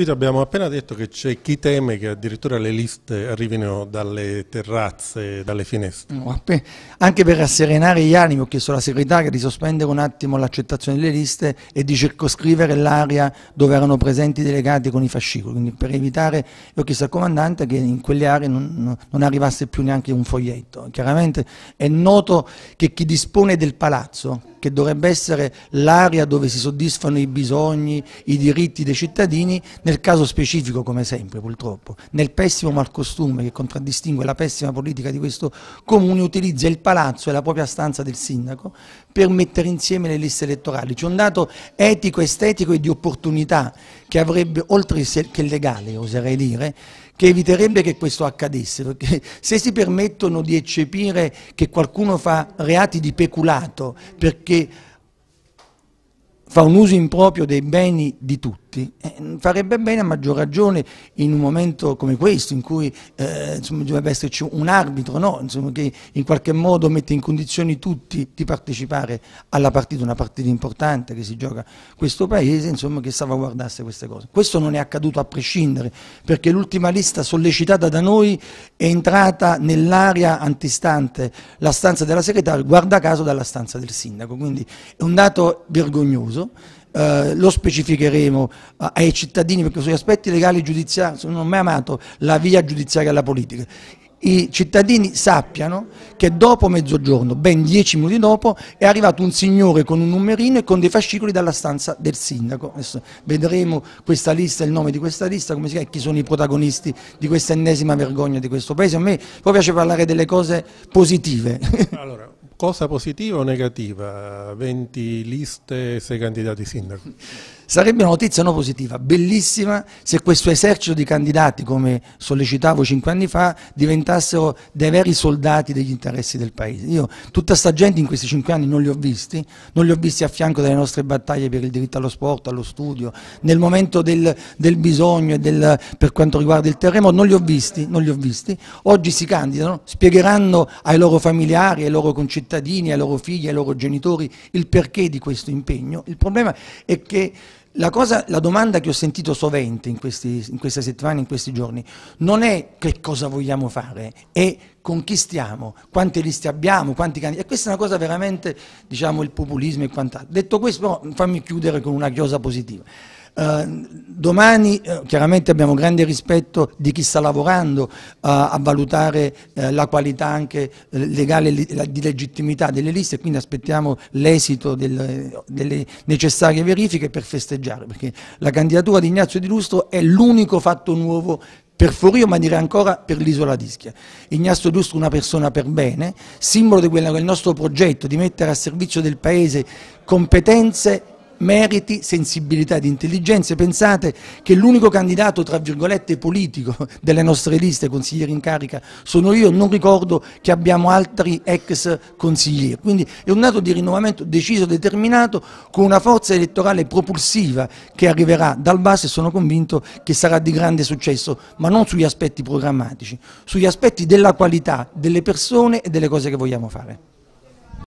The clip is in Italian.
Vito, abbiamo appena detto che c'è chi teme che addirittura le liste arrivino dalle terrazze, dalle finestre. anche per rasserenare gli animi ho chiesto alla segretaria di sospendere un attimo l'accettazione delle liste e di circoscrivere l'area dove erano presenti i delegati con i fascicoli, quindi per evitare, ho chiesto al comandante che in quelle aree non, non arrivasse più neanche un foglietto. Chiaramente è noto che chi dispone del palazzo che dovrebbe essere l'area dove si soddisfano i bisogni, i diritti dei cittadini, nel caso specifico come sempre purtroppo, nel pessimo malcostume che contraddistingue la pessima politica di questo comune utilizza il palazzo e la propria stanza del sindaco per mettere insieme le liste elettorali, c'è un dato etico, estetico e di opportunità che avrebbe oltre che legale oserei dire, che eviterebbe che questo accadesse, perché se si permettono di eccepire che qualcuno fa reati di peculato perché fa un uso improprio dei beni di tutti, tutti. Eh, farebbe bene a maggior ragione in un momento come questo, in cui eh, insomma, dovrebbe esserci un arbitro, no? insomma, che in qualche modo mette in condizioni tutti di partecipare alla partita, una partita importante che si gioca questo Paese, insomma, che salvaguardasse queste cose. Questo non è accaduto a prescindere, perché l'ultima lista sollecitata da noi è entrata nell'area antistante la stanza della segretaria, guarda caso dalla stanza del sindaco, quindi è un dato vergognoso eh, lo specificheremo eh, ai cittadini perché sugli aspetti legali e giudiziari non ho mai amato la via giudiziaria alla politica i cittadini sappiano che dopo mezzogiorno, ben dieci minuti dopo, è arrivato un signore con un numerino e con dei fascicoli dalla stanza del sindaco. Adesso vedremo questa lista, il nome di questa lista, come si chiama, chi sono i protagonisti di questa ennesima vergogna di questo paese. A me poi piace parlare delle cose positive. Allora, cosa positiva o negativa? 20 liste, e 6 candidati sindaco. Sarebbe una notizia non positiva, bellissima, se questo esercito di candidati, come sollecitavo 5 anni fa, diventassero dei veri soldati degli interessi del Paese. Io tutta sta gente in questi 5 anni non li ho visti, non li ho visti a fianco delle nostre battaglie per il diritto allo sport, allo studio, nel momento del, del bisogno e del, per quanto riguarda il terremoto, non li ho visti, non li ho visti. Oggi si candidano, spiegheranno ai loro familiari, ai loro concittadini, cittadini, ai loro figli, ai loro genitori il perché di questo impegno. Il problema è che la, cosa, la domanda che ho sentito sovente in, questi, in queste settimane, in questi giorni, non è che cosa vogliamo fare, è con chi stiamo, quante liste abbiamo, quanti candidati. E questa è una cosa veramente, diciamo, il populismo e quant'altro. Detto questo, però, fammi chiudere con una chiosa positiva. Eh, domani eh, chiaramente abbiamo grande rispetto di chi sta lavorando eh, a valutare la qualità anche legale di legittimità delle liste e quindi aspettiamo l'esito del, delle necessarie verifiche per festeggiare, perché la candidatura di Ignazio Di Lustro è l'unico fatto nuovo per Forio, ma direi ancora per l'isola d'Ischia. Ignazio Di Lustro una persona per bene, simbolo di quello che è il nostro progetto di mettere a servizio del Paese competenze meriti, sensibilità ed intelligenze. Pensate che l'unico candidato, tra virgolette, politico delle nostre liste, consiglieri in carica, sono io, non ricordo che abbiamo altri ex consiglieri. Quindi è un dato di rinnovamento deciso, determinato, con una forza elettorale propulsiva che arriverà dal basso e sono convinto che sarà di grande successo, ma non sugli aspetti programmatici, sugli aspetti della qualità delle persone e delle cose che vogliamo fare.